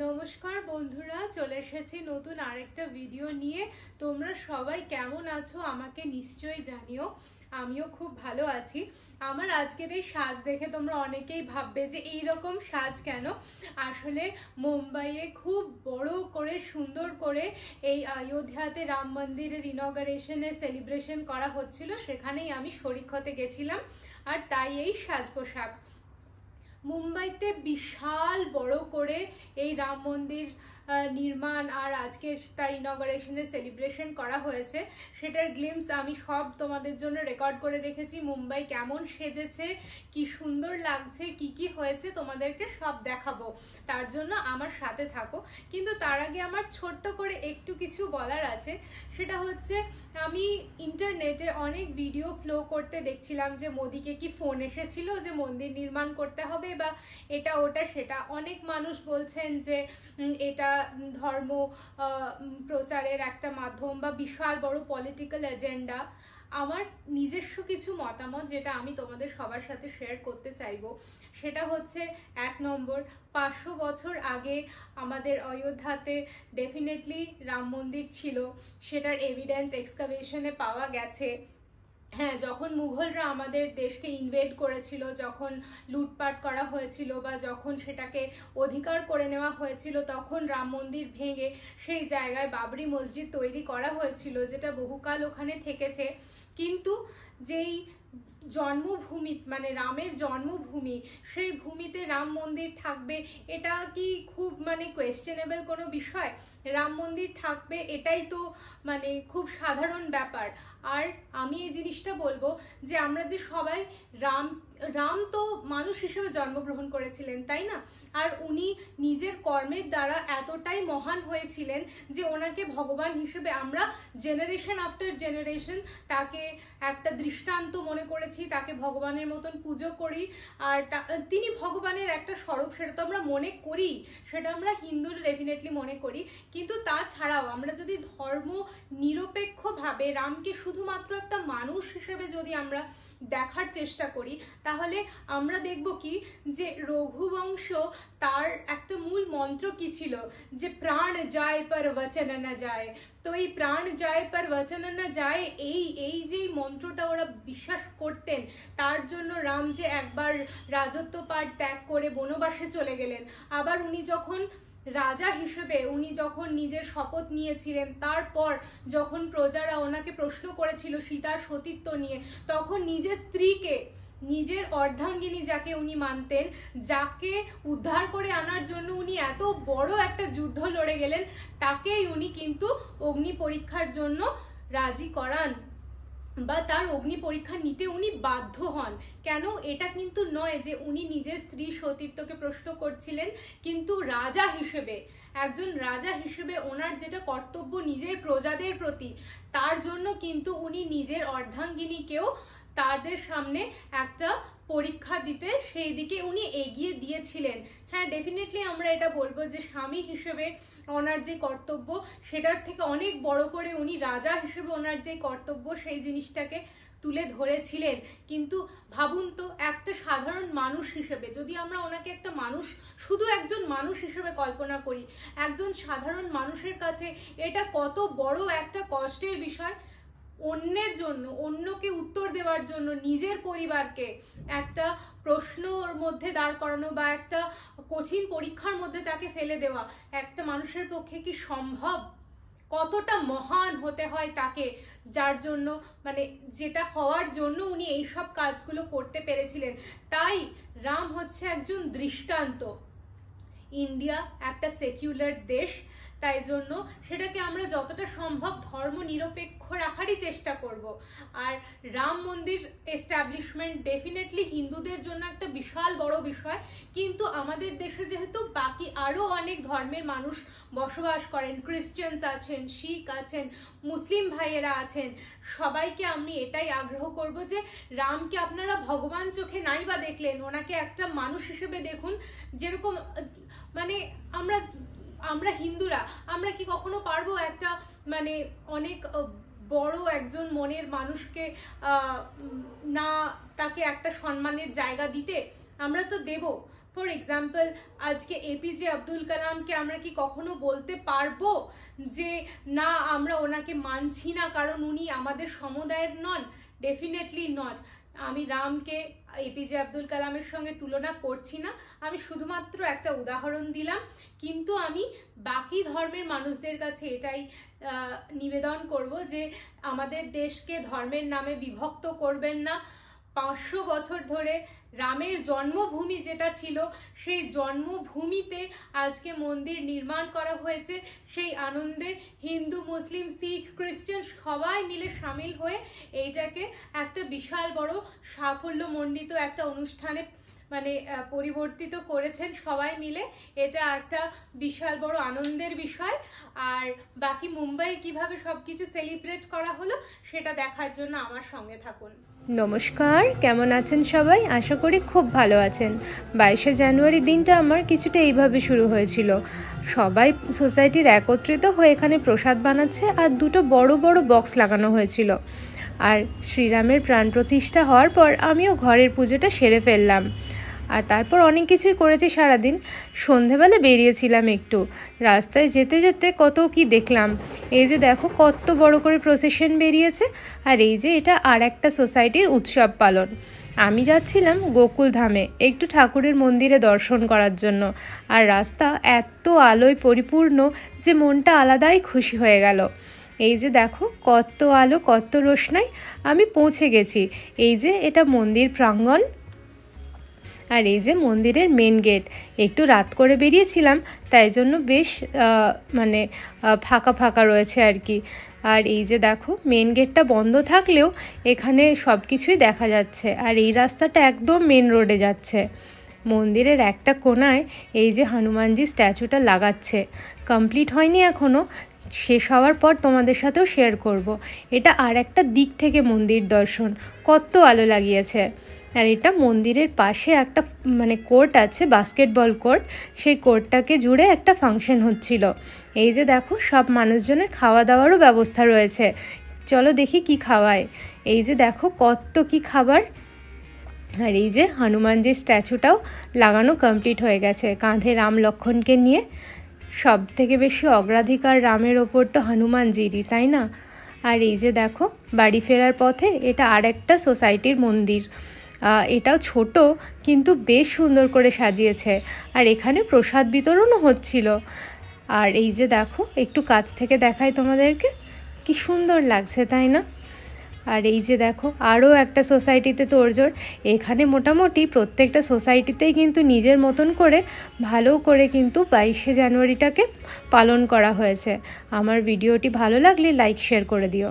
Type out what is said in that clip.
নমস্কার বন্ধুরা চলে এসেছি নতুন আরেকটা ভিডিও নিয়ে তোমরা সবাই কেমন আছো আমাকে নিশ্চয়ই জানিও আমিও খুব ভালো আছি আমার আজকের এই সাজ দেখে তোমরা অনেকেই ভাববে যে এই রকম সাজ কেন আসলে মুম্বাইয়ে খুব বড় করে সুন্দর করে এই অযোধ্যাতে রাম মন্দিরের ইনগারেশনের সেলিব্রেশন করা হচ্ছিল সেখানেই আমি শরিক হতে গেছিলাম আর তাই এই সাজ পোশাক মুম্বাইতে বিশাল বড় করে এই রাম মন্দির নির্মাণ আর আজকে তার ইনগরেশনের সেলিব্রেশন করা হয়েছে সেটার গ্লিমস আমি সব তোমাদের জন্য রেকর্ড করে রেখেছি মুম্বাই কেমন সেজেছে কি সুন্দর লাগছে কি কি হয়েছে তোমাদেরকে সব দেখাবো তার জন্য আমার সাথে থাকো কিন্তু তার আগে আমার ছোট্ট করে একটু কিছু বলার আছে সেটা হচ্ছে আমি ইন্টারনেটে অনেক ভিডিও ফ্লো করতে দেখছিলাম যে মোদিকে কি ফোন এসেছিল যে মন্দির নির্মাণ করতে হবে বা এটা ওটা সেটা অনেক মানুষ বলছেন যে এটা ধর্ম প্রচারের একটা মাধ্যম বা বিশাল বড় পলিটিক্যাল এজেন্ডা আমার নিজস্ব কিছু মতামত যেটা আমি তোমাদের সবার সাথে শেয়ার করতে চাইব সেটা হচ্ছে এক নম্বর পাঁচশো বছর আগে আমাদের অযোধ্যাতে ডেফিনেটলি রাম মন্দির ছিল সেটার এভিডেন্স এক্সকাভেশনে পাওয়া গেছে হ্যাঁ যখন মুঘলরা আমাদের দেশকে ইনভেড করেছিল যখন লুটপাট করা হয়েছিল বা যখন সেটাকে অধিকার করে নেওয়া হয়েছিল তখন রাম মন্দির ভেঙে সেই জায়গায় বাবরি মসজিদ তৈরি করা হয়েছিল যেটা বহুকাল ওখানে থেকেছে কিন্তু যেই জন্মভূমি মানে রামের জন্মভূমি সেই ভূমিতে রাম মন্দির থাকবে এটা কি খুব মানে কোয়েশ্চেনেবল কোনো বিষয় রাম মন্দির থাকবে এটাই তো মানে খুব সাধারণ ব্যাপার আর আমি এই জিনিসটা বলবো যে আমরা যে সবাই রাম রাম তো মানুষ হিসেবে জন্মগ্রহণ করেছিলেন তাই না আর উনি নিজের কর্মের দ্বারা এতটাই মহান হয়েছিলেন যে ওনাকে ভগবান হিসেবে আমরা জেনারেশন আফটার জেনারেশন তাকে একটা দৃষ্টান্ত মনে করেছি তাকে ভগবানের মতন পুজো করি আর তিনি ভগবানের একটা স্বরূপ সেটা তো আমরা মনে করি সেটা আমরা হিন্দুর ডেফিনেটলি মনে করি কিন্তু তাছাড়াও আমরা যদি ধর্ম নিরপেক্ষভাবে রামকে শুধু শুধুমাত্র একটা মানুষ হিসেবে যদি আমরা দেখার চেষ্টা করি তাহলে আমরা দেখব কি যে রঘুবংশ তার একটা মূল মন্ত্র কি ছিল যে প্রাণ যায় পর বচন না যায় তো এই প্রাণ যায় পর বচন না যায় এই এই যেই মন্ত্রটা ওরা বিশ্বাস করতেন তার জন্য রাম যে একবার রাজত্ব পাঠ ত্যাগ করে বনবাসে চলে গেলেন আবার উনি যখন রাজা হিসেবে উনি যখন নিজের শপথ নিয়েছিলেন তারপর যখন প্রজারা ওনাকে প্রশ্ন করেছিল সীতার সতীত্ব নিয়ে তখন নিজের স্ত্রীকে নিজের অর্ধাঙ্গিনী যাকে উনি মানতেন যাকে উদ্ধার করে আনার জন্য উনি এত বড় একটা যুদ্ধ লড়ে গেলেন তাকেই উনি কিন্তু অগ্নি পরীক্ষার জন্য রাজি করান বা তার অগ্নি পরীক্ষা নিতে উনি বাধ্য হন কেন এটা কিন্তু নয় যে উনি নিজের স্ত্রী সতীত্বকে প্রশ্ন করছিলেন কিন্তু রাজা হিসেবে একজন রাজা হিসেবে ওনার যেটা কর্তব্য নিজের প্রজাদের প্রতি তার জন্য কিন্তু উনি নিজের অর্ধাঙ্গিনীকেও তাদের সামনে একটা পরীক্ষা দিতে সেই দিকে উনি এগিয়ে দিয়েছিলেন হ্যাঁ ডেফিনেটলি আমরা এটা বলবো যে স্বামী হিসেবে ওনার যে কর্তব্য সেটার থেকে অনেক বড় করে উনি রাজা হিসেবে ওনার যে কর্তব্য সেই জিনিসটাকে তুলে ধরেছিলেন কিন্তু ভাবুন তো একটা সাধারণ মানুষ হিসেবে যদি আমরা ওনাকে একটা মানুষ শুধু একজন মানুষ হিসেবে কল্পনা করি একজন সাধারণ মানুষের কাছে এটা কত বড় একটা কষ্টের বিষয় অন্যের জন্য অন্যকে উত্তর দেওয়ার জন্য নিজের পরিবারকে একটা প্রশ্নর মধ্যে দাঁড় করানো বা একটা কঠিন পরীক্ষার মধ্যে তাকে ফেলে দেওয়া একটা মানুষের পক্ষে কি সম্ভব কতটা মহান হতে হয় তাকে যার জন্য মানে যেটা হওয়ার জন্য উনি এই সব কাজগুলো করতে পেরেছিলেন তাই রাম হচ্ছে একজন দৃষ্টান্ত ইন্ডিয়া একটা সেকিউলার দেশ তাই জন্য সেটাকে আমরা যতটা সম্ভব ধর্ম নিরপেক্ষ রাখারই চেষ্টা করব আর রাম মন্দির এস্টাবলিশমেন্ট ডেফিনেটলি হিন্দুদের জন্য একটা বিশাল বড় বিষয় কিন্তু আমাদের দেশে যেহেতু বাকি আরও অনেক ধর্মের মানুষ বসবাস করেন ক্রিশ্চিয়ানস আছেন শিখ আছেন মুসলিম ভাইয়েরা আছেন সবাইকে আমি এটাই আগ্রহ করব যে রামকে আপনারা ভগবান চোখে নাই বা দেখলেন ওনাকে একটা মানুষ হিসেবে দেখুন যেরকম মানে আমরা আমরা হিন্দুরা আমরা কি কখনো পারবো একটা মানে অনেক বড় একজন মনের মানুষকে না তাকে একটা সম্মানের জায়গা দিতে আমরা তো দেব ফর এক্সাম্পল আজকে এপিজে আব্দুল কালামকে আমরা কি কখনো বলতে পারবো যে না আমরা ওনাকে মানছি না কারণ উনি আমাদের সমুদায়ের নন ডেফিনেটলি নট আমি রামকে এপিজে আব্দুল কালামের সঙ্গে তুলনা করছি না আমি শুধুমাত্র একটা উদাহরণ দিলাম কিন্তু আমি বাকি ধর্মের মানুষদের কাছে এটাই নিবেদন করব যে আমাদের দেশকে ধর্মের নামে বিভক্ত করবেন না পাঁচশো বছর ধরে রামের জন্মভূমি যেটা ছিল সেই জন্মভূমিতে আজকে মন্দির নির্মাণ করা হয়েছে সেই আনন্দে হিন্দু মুসলিম শিখ খ্রিস্টান সবাই মিলে সামিল হয়ে এইটাকে একটা বিশাল বড় সাফল্যমণ্ডিত একটা অনুষ্ঠানে মানে পরিবর্তিত করেছেন সবাই মিলে এটা একটা বিশাল বড় আনন্দের বিষয় আর বাকি মুম্বাই কিভাবে সব কিছু সেলিব্রেট করা হলো সেটা দেখার জন্য আমার সঙ্গে থাকুন নমস্কার কেমন আছেন সবাই আশা করি খুব ভালো আছেন বাইশে জানুয়ারি দিনটা আমার কিছুটা এইভাবে শুরু হয়েছিল সবাই সোসাইটির একত্রিত হয়ে এখানে প্রসাদ বানাচ্ছে আর দুটো বড় বড় বক্স লাগানো হয়েছিল আর শ্রীরামের প্রাণ প্রতিষ্ঠা হওয়ার পর আমিও ঘরের পুজোটা সেরে ফেললাম আর তারপর অনেক কিছুই করেছি সারাদিন সন্ধেবেলা বেরিয়েছিলাম একটু রাস্তায় যেতে যেতে কত কি দেখলাম এই যে দেখো কত বড় করে প্রসেশন বেরিয়েছে আর এই যে এটা আর একটা সোসাইটির উৎসব পালন আমি যাচ্ছিলাম গোকুলধামে একটু ঠাকুরের মন্দিরে দর্শন করার জন্য আর রাস্তা এত আলোয় পরিপূর্ণ যে মনটা আলাদাই খুশি হয়ে গেল এই যে দেখো কত আলো কত রোশনাই আমি পৌঁছে গেছি এই যে এটা মন্দির প্রাঙ্গণ আর এই যে মন্দিরের মেন গেট একটু রাত করে বেরিয়েছিলাম তাই জন্য বেশ মানে ফাঁকা ফাঁকা রয়েছে আর কি আর এই যে দেখো মেন গেটটা বন্ধ থাকলেও এখানে সব কিছুই দেখা যাচ্ছে আর এই রাস্তাটা একদম মেন রোডে যাচ্ছে মন্দিরের একটা কোনায় এই যে হনুমানজি স্ট্যাচুটা লাগাচ্ছে কমপ্লিট হয়নি এখনও শেষ হওয়ার পর তোমাদের সাথেও শেয়ার করব। এটা আর একটা দিক থেকে মন্দির দর্শন কত আলো লাগিয়েছে আর এটা মন্দিরের পাশে একটা মানে কোর্ট আছে বাস্কেটবল কোর্ট সেই কোর্টটাকে জুড়ে একটা ফাংশন হচ্ছিল এই যে দেখো সব মানুষজনের খাওয়া দাওয়ারও ব্যবস্থা রয়েছে চলো দেখি কি খাওয়ায় এই যে দেখো কত কি খাবার আর এই যে হনুমানজির স্ট্যাচুটাও লাগানো কমপ্লিট হয়ে গেছে কাঁধে রাম লক্ষণকে নিয়ে সব থেকে বেশি অগ্রাধিকার রামের ওপর তো হনুমানজিরই তাই না আর এই যে দেখো বাড়ি ফেরার পথে এটা আর একটা সোসাইটির মন্দির এটাও ছোট কিন্তু বেশ সুন্দর করে সাজিয়েছে আর এখানে প্রসাদ বিতরণও হচ্ছিল আর এই যে দেখো একটু কাছ থেকে দেখায় তোমাদেরকে কি সুন্দর লাগছে তাই না আর এই যে দেখো আরও একটা সোসাইটিতে তোরজোর এখানে মোটামুটি প্রত্যেকটা সোসাইটিতেই কিন্তু নিজের মতন করে ভালো করে কিন্তু বাইশে জানুয়ারিটাকে পালন করা হয়েছে আমার ভিডিওটি ভালো লাগলে লাইক শেয়ার করে দিও